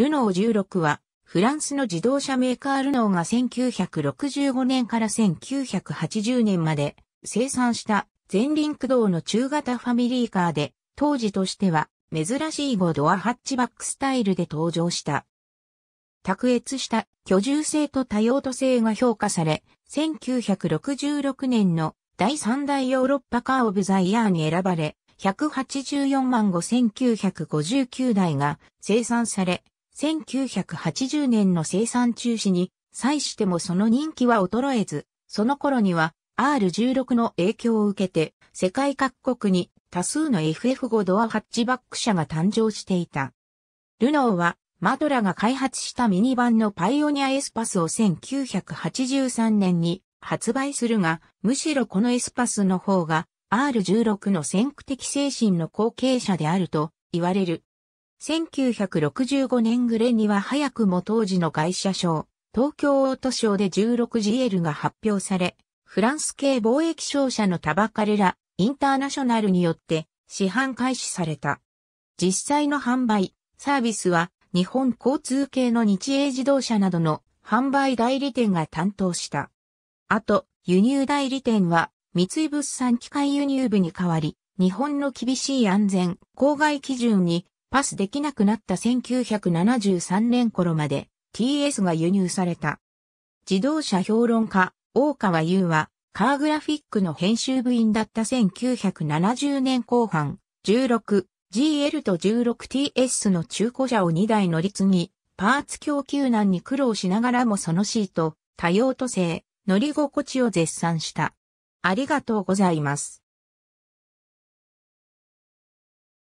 ルノー16は、フランスの自動車メーカールノーが1965年から1980年まで生産した前輪駆動の中型ファミリーカーで、当時としては珍しい5ドアハッチバックスタイルで登場した。卓越した居住性と多用途性が評価され、1966年の第3大ヨーロッパカーオブザイヤーに選ばれ、184万5959台が生産され、1980年の生産中止に際してもその人気は衰えず、その頃には R16 の影響を受けて世界各国に多数の FF5 ドアハッチバック車が誕生していた。ルノーはマドラが開発したミニバンのパイオニアエスパスを1983年に発売するが、むしろこのエスパスの方が R16 の先駆的精神の後継者であると言われる1965年暮れには早くも当時の会社賞、東京オート賞で 16GL が発表され、フランス系貿易商社のタバカレラ、インターナショナルによって市販開始された。実際の販売、サービスは日本交通系の日英自動車などの販売代理店が担当した。あと、輸入代理店は三井物産機械輸入部に代わり、日本の厳しい安全、公害基準にパスできなくなった1973年頃まで TS が輸入された。自動車評論家、大川優は、カーグラフィックの編集部員だった1970年後半、16GL と 16TS の中古車を2台乗り継ぎ、パーツ供給難に苦労しながらもそのシート、多用途性、乗り心地を絶賛した。ありがとうございます。